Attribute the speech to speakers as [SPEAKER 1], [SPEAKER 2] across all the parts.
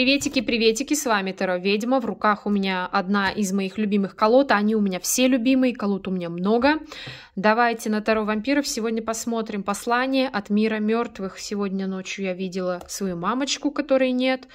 [SPEAKER 1] Приветики, приветики, с вами Таро Ведьма. В руках у меня одна из моих любимых колод, а они у меня все любимые, колод у меня много. Давайте на Таро Вампиров сегодня посмотрим послание от мира мертвых. Сегодня ночью я видела свою мамочку, которой нет.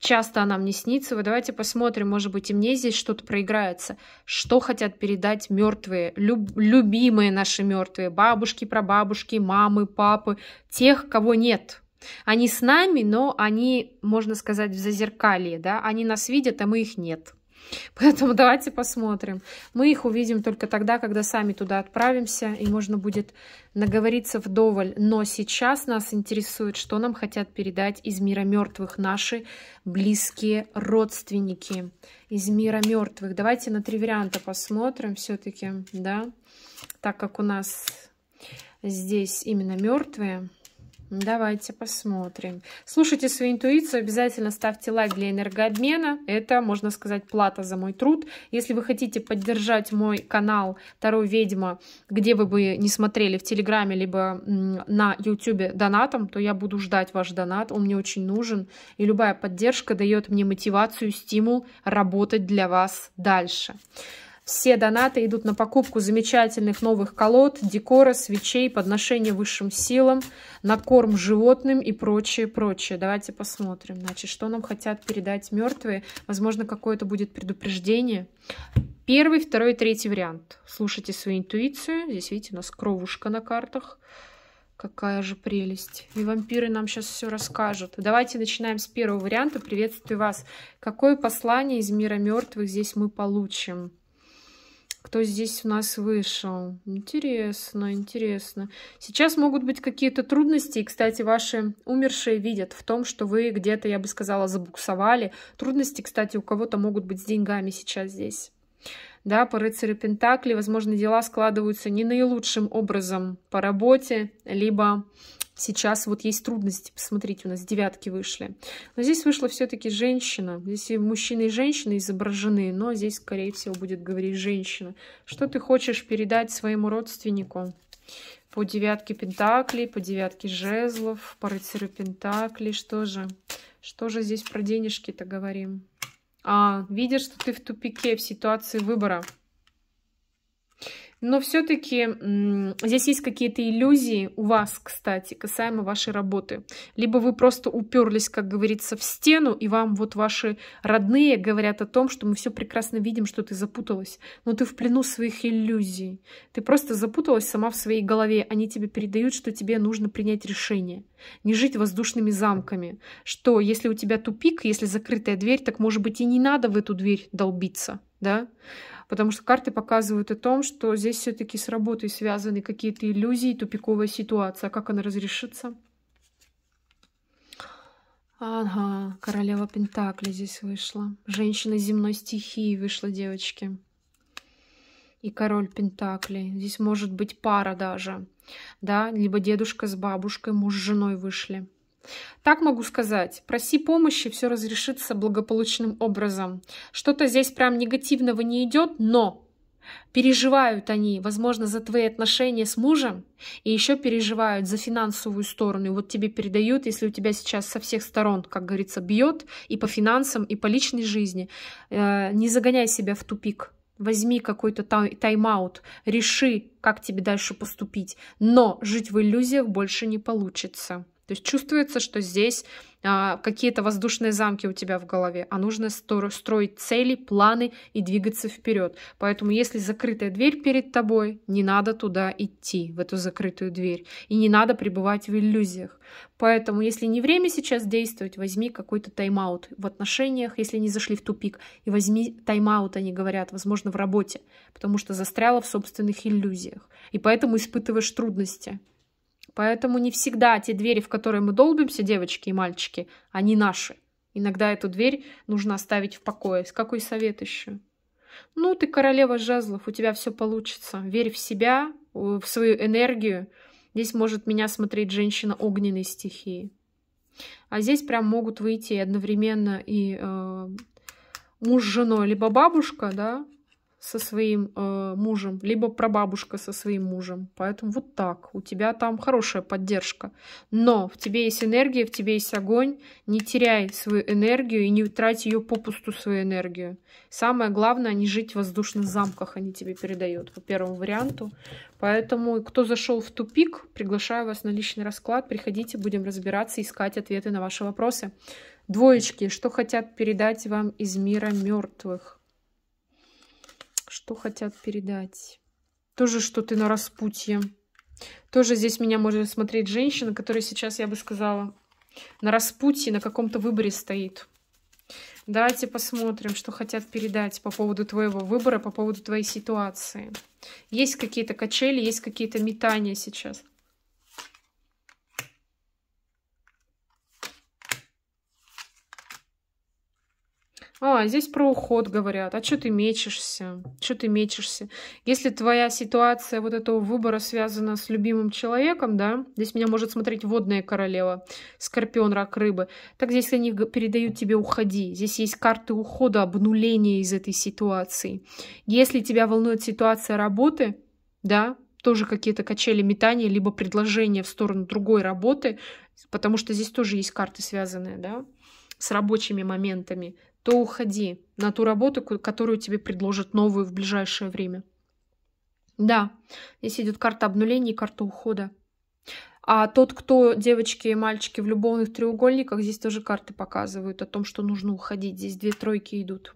[SPEAKER 1] Часто она мне снится. Вы давайте посмотрим, может быть, и мне здесь что-то проиграется. Что хотят передать мертвые, люб, любимые наши мертвые бабушки, прабабушки, мамы, папы, тех, кого нет. Они с нами, но они, можно сказать, в зазеркалье, да, они нас видят, а мы их нет. Поэтому давайте посмотрим. Мы их увидим только тогда, когда сами туда отправимся, и можно будет наговориться вдоволь. Но сейчас нас интересует, что нам хотят передать из мира мертвых наши близкие родственники. Из мира мертвых. Давайте на три варианта посмотрим все-таки, да, так как у нас здесь именно мертвые. Давайте посмотрим. Слушайте свою интуицию, обязательно ставьте лайк для энергообмена. Это, можно сказать, плата за мой труд. Если вы хотите поддержать мой канал «Второй ведьма», где вы бы не смотрели, в Телеграме, либо на Ютубе донатом, то я буду ждать ваш донат, он мне очень нужен. И любая поддержка дает мне мотивацию, стимул работать для вас дальше. Все донаты идут на покупку замечательных новых колод, декора, свечей, подношения высшим силам, на корм животным и прочее, прочее. Давайте посмотрим, значит, что нам хотят передать мертвые. Возможно, какое-то будет предупреждение. Первый, второй, третий вариант. Слушайте свою интуицию. Здесь, видите, у нас кровушка на картах. Какая же прелесть. И вампиры нам сейчас все расскажут. Давайте начинаем с первого варианта. Приветствую вас. Какое послание из мира мертвых здесь мы получим? Кто здесь у нас вышел? Интересно, интересно. Сейчас могут быть какие-то трудности. И, кстати, ваши умершие видят в том, что вы где-то, я бы сказала, забуксовали. Трудности, кстати, у кого-то могут быть с деньгами сейчас здесь да, по рыцарю Пентакли, возможно, дела складываются не наилучшим образом по работе, либо сейчас вот есть трудности, посмотрите, у нас девятки вышли. Но здесь вышла все-таки женщина, здесь и мужчины, и женщины изображены, но здесь, скорее всего, будет говорить женщина. Что ты хочешь передать своему родственнику? По девятке пентаклей, по девятке жезлов, по рыцарю пентаклей, что же? Что же здесь про денежки-то говорим? а, видят, что ты в тупике, в ситуации выбора. Но все-таки здесь есть какие-то иллюзии у вас, кстати, касаемо вашей работы. Либо вы просто уперлись, как говорится, в стену, и вам вот ваши родные говорят о том, что мы все прекрасно видим, что ты запуталась. Но ты в плену своих иллюзий. Ты просто запуталась сама в своей голове. Они тебе передают, что тебе нужно принять решение. Не жить воздушными замками. Что если у тебя тупик, если закрытая дверь, так может быть и не надо в эту дверь долбиться, да? потому что карты показывают о том, что здесь все-таки с работой связаны какие-то иллюзии, тупиковая ситуация. А как она разрешится? Ага, королева Пентакли здесь вышла. Женщина земной стихии вышла, девочки. И король Пентакли. Здесь может быть пара даже. Да, либо дедушка с бабушкой, муж с женой вышли. Так могу сказать. Проси помощи, все разрешится благополучным образом. Что-то здесь прям негативного не идет, но переживают они, возможно, за твои отношения с мужем, и еще переживают за финансовую сторону. И вот тебе передают, если у тебя сейчас со всех сторон, как говорится, бьет и по финансам, и по личной жизни. Э, не загоняй себя в тупик. Возьми какой-то тайм-аут, реши, как тебе дальше поступить. Но жить в иллюзиях больше не получится. То есть чувствуется, что здесь а, какие-то воздушные замки у тебя в голове, а нужно строить цели, планы и двигаться вперед. Поэтому если закрытая дверь перед тобой, не надо туда идти, в эту закрытую дверь. И не надо пребывать в иллюзиях. Поэтому если не время сейчас действовать, возьми какой-то тайм-аут в отношениях, если не зашли в тупик, и возьми тайм-аут, они говорят, возможно, в работе, потому что застряла в собственных иллюзиях. И поэтому испытываешь трудности. Поэтому не всегда те двери, в которые мы долбимся, девочки и мальчики, они наши. Иногда эту дверь нужно оставить в покое. С какой совет еще? Ну, ты королева жезлов, у тебя все получится. Верь в себя, в свою энергию. Здесь может меня смотреть женщина огненной стихии. А здесь прям могут выйти одновременно и э, муж с женой, либо бабушка, да, со своим э, мужем, либо прабабушка со своим мужем. Поэтому вот так. У тебя там хорошая поддержка. Но в тебе есть энергия, в тебе есть огонь. Не теряй свою энергию и не трать ее попусту, свою энергию. Самое главное, не жить в воздушных замках. Они тебе передают по первому варианту. Поэтому, кто зашел в тупик, приглашаю вас на личный расклад. Приходите, будем разбираться, искать ответы на ваши вопросы. Двоечки, что хотят передать вам из мира мертвых? Что хотят передать? Тоже, что ты на распутье. Тоже здесь меня может смотреть женщина, которая сейчас, я бы сказала, на распутье, на каком-то выборе стоит. Давайте посмотрим, что хотят передать по поводу твоего выбора, по поводу твоей ситуации. Есть какие-то качели, есть какие-то метания сейчас. А, здесь про уход говорят. А что ты мечешься? Что ты мечешься? Если твоя ситуация вот этого выбора связана с любимым человеком, да, здесь меня может смотреть водная королева, скорпион, рак рыбы. Так здесь они передают тебе уходи. Здесь есть карты ухода, обнуления из этой ситуации. Если тебя волнует ситуация работы, да, тоже какие-то качели метания, либо предложения в сторону другой работы, потому что здесь тоже есть карты связанные, да, с рабочими моментами, то уходи на ту работу, которую тебе предложат новую в ближайшее время. Да, здесь идет карта обнуления и карта ухода. А тот, кто девочки и мальчики в любовных треугольниках, здесь тоже карты показывают о том, что нужно уходить. Здесь две тройки идут.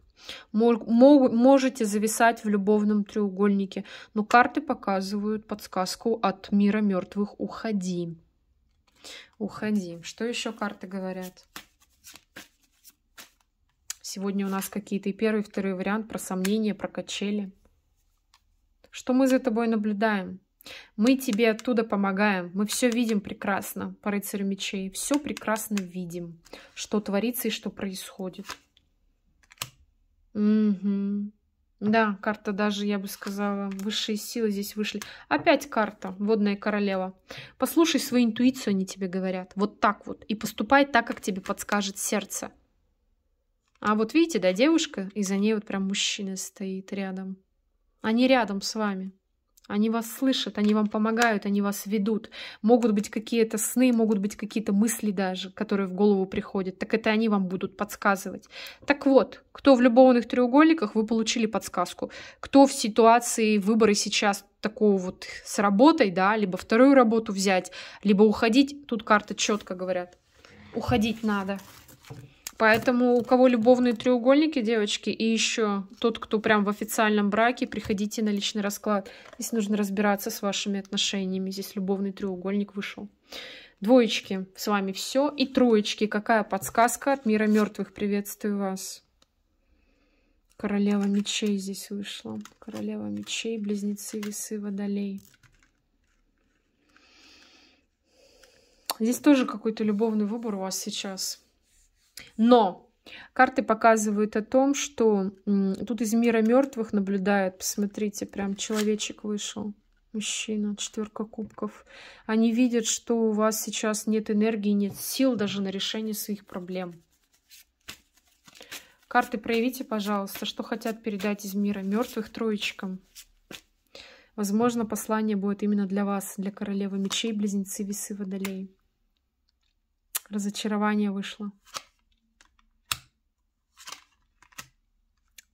[SPEAKER 1] мог, можете зависать в любовном треугольнике, но карты показывают подсказку от мира мертвых «Уходи». Уходи. Что еще карты говорят? Сегодня у нас какие-то и первый, и второй вариант про сомнения, про качели. Что мы за тобой наблюдаем? Мы тебе оттуда помогаем. Мы все видим прекрасно по рыцарю мечей. Все прекрасно видим, что творится и что происходит. Угу. Да, карта даже, я бы сказала, высшие силы здесь вышли. Опять карта, водная королева. Послушай свою интуицию, они тебе говорят. Вот так вот. И поступай так, как тебе подскажет сердце. А вот видите, да, девушка, и за ней вот прям мужчина стоит рядом. Они рядом с вами. Они вас слышат, они вам помогают, они вас ведут. Могут быть какие-то сны, могут быть какие-то мысли даже, которые в голову приходят. Так это они вам будут подсказывать. Так вот, кто в любовных треугольниках, вы получили подсказку. Кто в ситуации выбора сейчас такого вот с работой, да, либо вторую работу взять, либо уходить, тут карты четко говорят. Уходить надо. Поэтому у кого любовные треугольники, девочки, и еще тот, кто прям в официальном браке, приходите на личный расклад. Здесь нужно разбираться с вашими отношениями. Здесь любовный треугольник вышел. Двоечки, с вами все. И троечки, какая подсказка от мира мертвых. Приветствую вас. Королева мечей здесь вышла. Королева мечей, близнецы, весы, водолей. Здесь тоже какой-то любовный выбор у вас сейчас. Но карты показывают о том, что тут из мира мертвых наблюдает, посмотрите, прям человечек вышел. Мужчина, четверка кубков. Они видят, что у вас сейчас нет энергии, нет сил даже на решение своих проблем. Карты проявите, пожалуйста, что хотят передать из мира мертвых троечкам. Возможно, послание будет именно для вас, для королевы мечей, близнецы, весы, водолей. Разочарование вышло.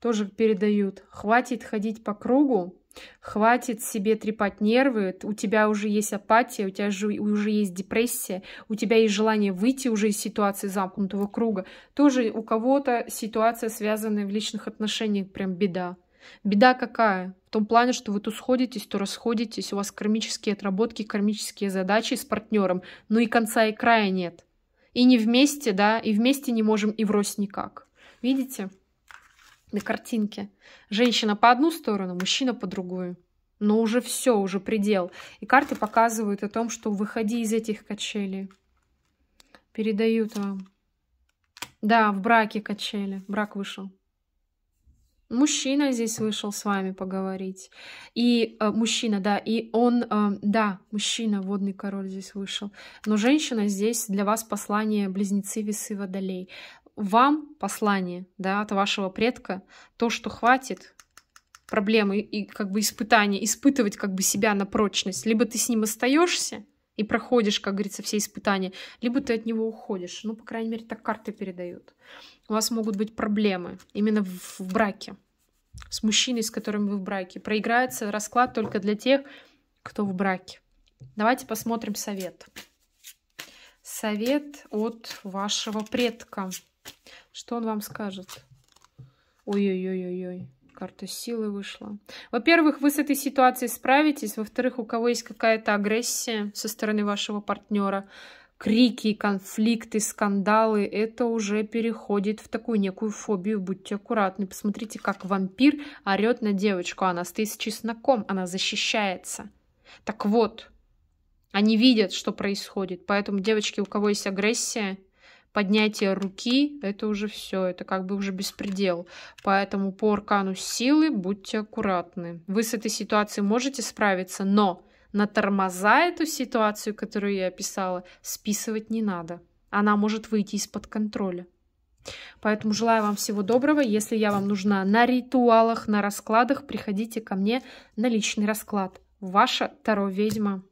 [SPEAKER 1] тоже передают. Хватит ходить по кругу, Хватит себе трепать нервы, у тебя уже есть апатия, у тебя же, уже есть депрессия, у тебя есть желание выйти уже из ситуации замкнутого круга. Тоже у кого-то ситуация, связанная в личных отношениях, прям беда. Беда какая? В том плане, что вы то сходитесь, то расходитесь, у вас кармические отработки, кармические задачи с партнером, Но и конца и края нет. И не вместе, да, и вместе не можем, и врозь никак. Видите? на картинке. Женщина по одну сторону, мужчина по другую. Но уже все, уже предел. И карты показывают о том, что выходи из этих качелей. Передают вам. Да, в браке качели. Брак вышел. Мужчина здесь вышел с вами поговорить. И э, мужчина, да, и он, э, да, мужчина, водный король здесь вышел. Но женщина здесь для вас послание близнецы весы водолей вам послание да, от вашего предка, то, что хватит, проблемы и как бы испытания, испытывать как бы себя на прочность. Либо ты с ним остаешься и проходишь, как говорится, все испытания, либо ты от него уходишь. Ну, по крайней мере, так карты передают. У вас могут быть проблемы именно в, в браке с мужчиной, с которым вы в браке. Проиграется расклад только для тех, кто в браке. Давайте посмотрим совет. Совет от вашего предка. Что он вам скажет? Ой-ой-ой-ой-ой. Карта силы вышла. Во-первых, вы с этой ситуацией справитесь. Во-вторых, у кого есть какая-то агрессия со стороны вашего партнера, крики, конфликты, скандалы, это уже переходит в такую некую фобию. Будьте аккуратны. Посмотрите, как вампир орет на девочку. Она стоит с чесноком, она защищается. Так вот, они видят, что происходит. Поэтому, девочки, у кого есть агрессия, поднятие руки — это уже все, это как бы уже беспредел. Поэтому по аркану силы будьте аккуратны. Вы с этой ситуацией можете справиться, но на тормоза эту ситуацию, которую я описала, списывать не надо. Она может выйти из-под контроля. Поэтому желаю вам всего доброго. Если я вам нужна на ритуалах, на раскладах, приходите ко мне на личный расклад. Ваша Таро-ведьма.